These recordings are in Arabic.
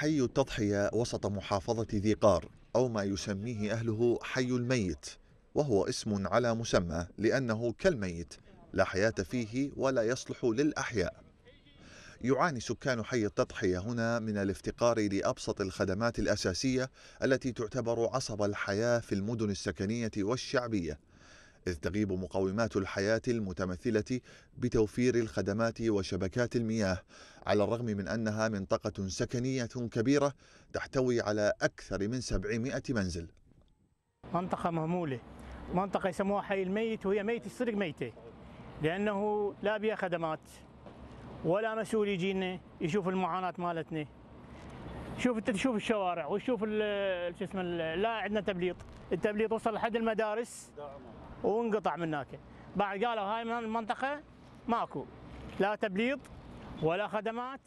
حي التضحية وسط محافظة ذي قار أو ما يسميه أهله حي الميت وهو اسم على مسمى لأنه كالميت لا حياة فيه ولا يصلح للأحياء يعاني سكان حي التضحية هنا من الافتقار لأبسط الخدمات الأساسية التي تعتبر عصب الحياة في المدن السكنية والشعبية إذ تغيب مقومات الحياة المتمثلة بتوفير الخدمات وشبكات المياه على الرغم من أنها منطقة سكنية كبيرة تحتوي على أكثر من 700 منزل منطقة مهمولة منطقة يسموها حي الميت وهي ميت الصدق ميتة لأنه لا بها خدمات ولا مسؤول يجينا يشوف المعاناة مالتنا شوف انت تشوف الشوارع وتشوف شو اسمه لا عندنا تبليط التبليط وصل لحد المدارس وانقطع من هناك بعد قالوا هاي من المنطقه ماكو لا تبليط ولا خدمات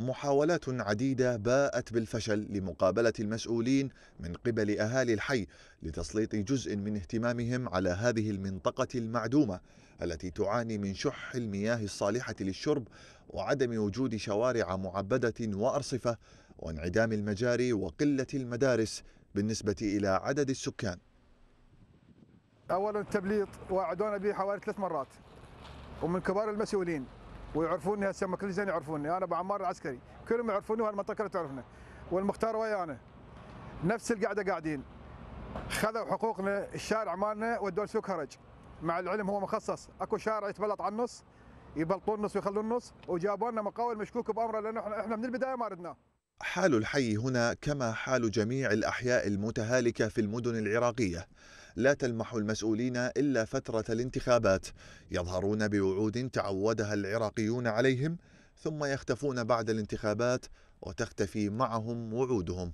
محاولات عديدة باءت بالفشل لمقابلة المسؤولين من قبل أهالي الحي لتسليط جزء من اهتمامهم على هذه المنطقة المعدومة التي تعاني من شح المياه الصالحة للشرب وعدم وجود شوارع معبدة وأرصفة وانعدام المجاري وقلة المدارس بالنسبة إلى عدد السكان أولا التبليط وعدونا به حوالي ثلاث مرات ومن كبار المسؤولين ويعرفوني هسه كل زين يعرفوني انا ابو عمار العسكري كلهم يعرفوني وهالمنطقه تعرفنا والمختار ويانا نفس القعده قاعدين خذوا حقوقنا الشارع مالنا ودوا سوق هرج مع العلم هو مخصص اكو شارع يتبلط على النص يبلطون النص ويخلون النص وجابوا لنا مقاول مشكوك بامره لانه احنا من البدايه ما ردناه حال الحي هنا كما حال جميع الاحياء المتهالكه في المدن العراقيه لا تلمح المسؤولين إلا فترة الانتخابات يظهرون بوعود تعودها العراقيون عليهم ثم يختفون بعد الانتخابات وتختفي معهم وعودهم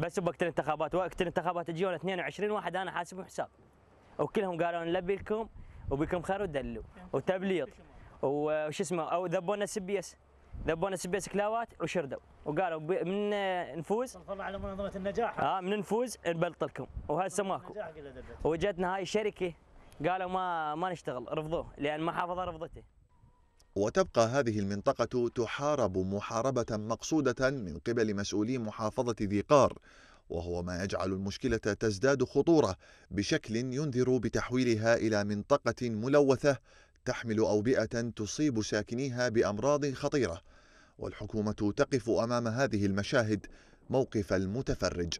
بس بوقت الانتخابات وقت الانتخابات يجون 22 واحد انا حاسبهم حساب وكلهم قالوا نلبي لكم وبكم خير ودلوا وتبليط وش اسمه او ذبونا سبيس ذبونا سبع سكلاوات وشردوا وقالوا من آه، نفوز نطلع على منظمه النجاح اه من نفوز نبلطلكم وهذا سماكم وجتنا هاي الشركه قالوا ما ما نشتغل رفضوه لان محافظه رفضته وتبقى هذه المنطقة تحارب محاربة مقصودة من قبل مسؤولي محافظة ذي قار وهو ما يجعل المشكلة تزداد خطورة بشكل ينذر بتحويلها إلى منطقة ملوثة تحمل أوبئة تصيب ساكنيها بأمراض خطيرة والحكومة تقف أمام هذه المشاهد موقف المتفرج